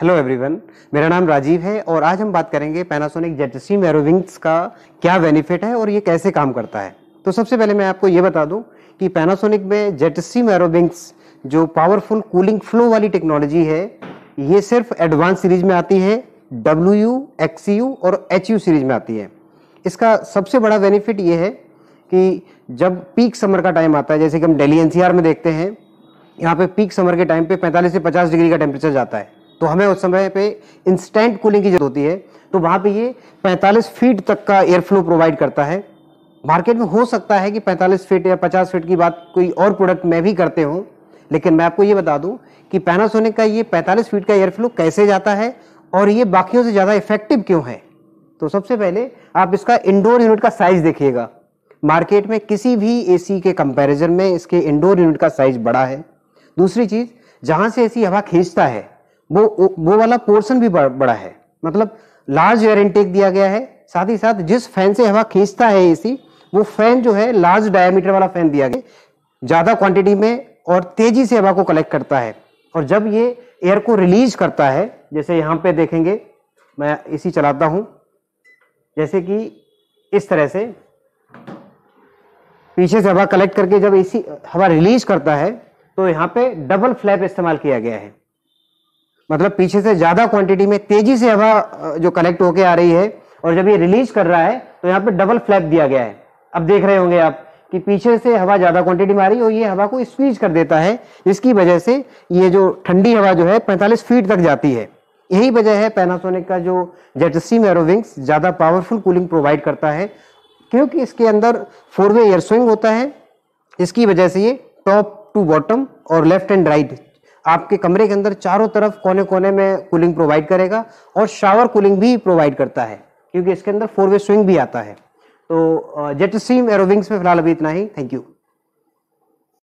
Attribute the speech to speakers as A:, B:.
A: hello everyone मेरा नाम राजीव है और आज हम बात करेंगे पैनासोनिक जेट एरोविंग्स का क्या बेनिफिट है और ये कैसे काम करता है तो सबसे पहले मैं आपको ये बता दूं कि पैनासोनिक में जेट स्ट्रीम एरोविंग्स जो पावरफुल कूलिंग फ्लो वाली टेक्नोलॉजी है ये सिर्फ एडवांस सीरीज में आती है डब्ल्यू यू एक्स यू और एच यू सीरीज में आती है इसका सबसे बड़ा बेनिफिट ये है कि जब पीक समर का टाइम आता है जैसे कि हम सी आर में देखते हैं यहाँ पे पीक समर के टाइम पे 45 से 50 डिग्री का टेम्परेचर जाता है तो हमें उस समय पे इंस्टेंट कूलिंग की जरूरत होती है तो वहाँ पे ये 45 फीट तक का एयर फ्लो प्रोवाइड करता है मार्केट में हो सकता है कि 45 फीट या 50 फीट की बात कोई और प्रोडक्ट में भी करते हूँ लेकिन मैं आपको ये बता दूँ कि पैनासोनिक का ये 45 फीट का एयर फ्लो कैसे जाता है और ये बाकियों से ज़्यादा इफेक्टिव क्यों है तो सबसे पहले आप इसका इंडोर यूनिट का साइज़ देखिएगा मार्केट में किसी भी एसी के कंपैरिजन में इसके इंडोर यूनिट का साइज़ बड़ा है दूसरी चीज़ जहाँ से एसी हवा खींचता है वो वो वाला पोर्शन भी बड़ा है मतलब लार्ज एयर इनटेक दिया गया है साथ ही साथ जिस फैन से हवा खींचता है एसी वो फैन जो है लार्ज डायमीटर वाला फैन दिया गया ज़्यादा क्वांटिटी में और तेजी से हवा को कलेक्ट करता है और जब ये एयर को रिलीज करता है जैसे यहां पे देखेंगे मैं इसी चलाता हूं जैसे कि इस तरह से पीछे से हवा कलेक्ट करके जब इसी हवा रिलीज करता है तो यहाँ पे डबल फ्लैप इस्तेमाल किया गया है मतलब पीछे से ज्यादा क्वांटिटी में तेजी से हवा जो कलेक्ट होके आ रही है और जब ये रिलीज कर रहा है तो यहाँ पे डबल फ्लैप दिया गया है अब देख रहे होंगे आप कि पीछे से हवा ज्यादा क्वांटिटी में आ रही है और ये हवा को स्क्वीज कर देता है जिसकी वजह से ये जो ठंडी हवा जो है 45 फीट तक जाती है यही वजह है पैनासोनिक का जो जेट स्टीम एरोविंग्स ज्यादा पावरफुल कूलिंग प्रोवाइड करता है क्योंकि इसके अंदर फोर वे एयर स्विंग होता है इसकी वजह से ये टॉप टू बॉटम और लेफ्ट एंड राइट आपके कमरे के अंदर चारों तरफ कोने कोने में कूलिंग प्रोवाइड करेगा और शावर कूलिंग भी प्रोवाइड करता है क्योंकि इसके अंदर फोर वे स्विंग भी आता है तो जेट सीम एरोविंग्स में फिलहाल अभी इतना ही थैंक यू